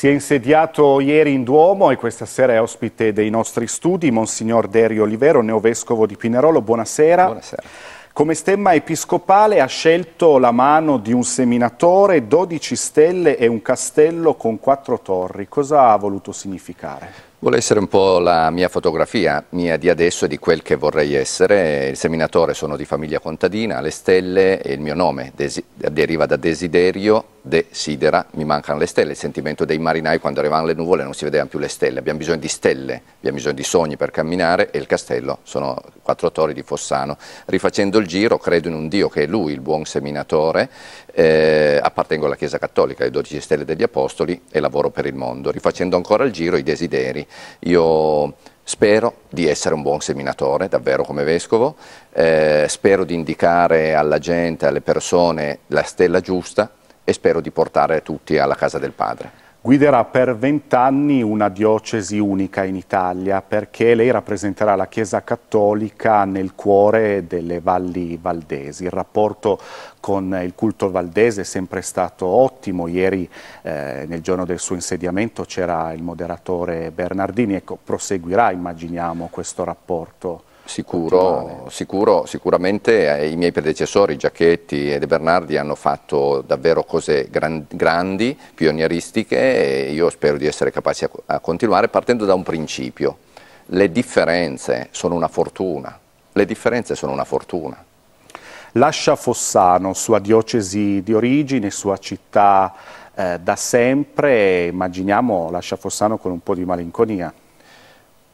Si è insediato ieri in Duomo e questa sera è ospite dei nostri studi Monsignor Derio Olivero, neovescovo di Pinerolo. Buonasera. Buonasera. Come stemma episcopale ha scelto la mano di un seminatore, 12 stelle e un castello con quattro torri. Cosa ha voluto significare? Vuole essere un po' la mia fotografia, mia di adesso e di quel che vorrei essere. Il seminatore sono di famiglia contadina, le stelle e il mio nome deriva da desiderio desidera, mi mancano le stelle, il sentimento dei marinai quando arrivavano le nuvole non si vedevano più le stelle, abbiamo bisogno di stelle, abbiamo bisogno di sogni per camminare e il castello sono quattro torri di Fossano. Rifacendo il giro credo in un Dio che è lui, il buon seminatore, eh, appartengo alla Chiesa Cattolica, le 12 stelle degli Apostoli e lavoro per il mondo. Rifacendo ancora il giro i desideri, io Spero di essere un buon seminatore, davvero come vescovo, eh, spero di indicare alla gente, alle persone la stella giusta, e spero di portare tutti alla casa del padre. Guiderà per vent'anni una diocesi unica in Italia perché lei rappresenterà la Chiesa Cattolica nel cuore delle valli valdesi. Il rapporto con il culto valdese è sempre stato ottimo. Ieri eh, nel giorno del suo insediamento c'era il moderatore Bernardini. Ecco, proseguirà, immaginiamo, questo rapporto. Sicuro, sicuro, sicuramente eh, i miei predecessori Giacchetti e De Bernardi hanno fatto davvero cose gran, grandi, pionieristiche e io spero di essere capace a, a continuare partendo da un principio. Le differenze sono una fortuna, le differenze sono una fortuna. Lascia Fossano, sua diocesi di origine, sua città eh, da sempre, immaginiamo lascia Fossano con un po' di malinconia.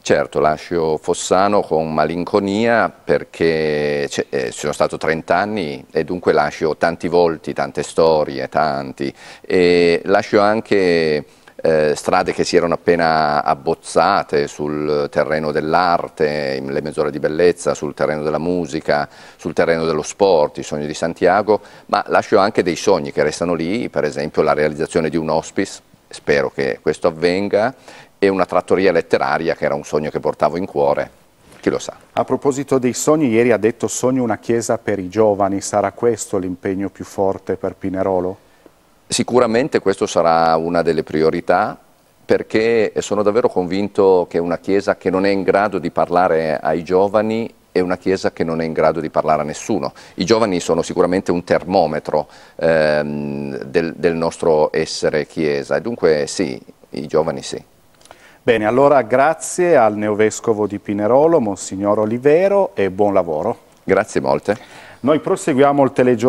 Certo, lascio Fossano con malinconia perché cioè, eh, ci sono stato 30 anni e dunque lascio tanti volti, tante storie, tanti e lascio anche eh, strade che si erano appena abbozzate sul terreno dell'arte, le mezz'ore di bellezza, sul terreno della musica, sul terreno dello sport, i sogni di Santiago, ma lascio anche dei sogni che restano lì, per esempio la realizzazione di un hospice, spero che questo avvenga e una trattoria letteraria che era un sogno che portavo in cuore. Chi lo sa. A proposito dei sogni, ieri ha detto sogno una chiesa per i giovani, sarà questo l'impegno più forte per Pinerolo? Sicuramente questo sarà una delle priorità perché sono davvero convinto che una chiesa che non è in grado di parlare ai giovani è una chiesa che non è in grado di parlare a nessuno. I giovani sono sicuramente un termometro ehm, del, del nostro essere chiesa e dunque sì, i giovani sì. Bene, allora grazie al neovescovo di Pinerolo, Monsignor Olivero, e buon lavoro. Grazie molte. Noi proseguiamo il telegiornale.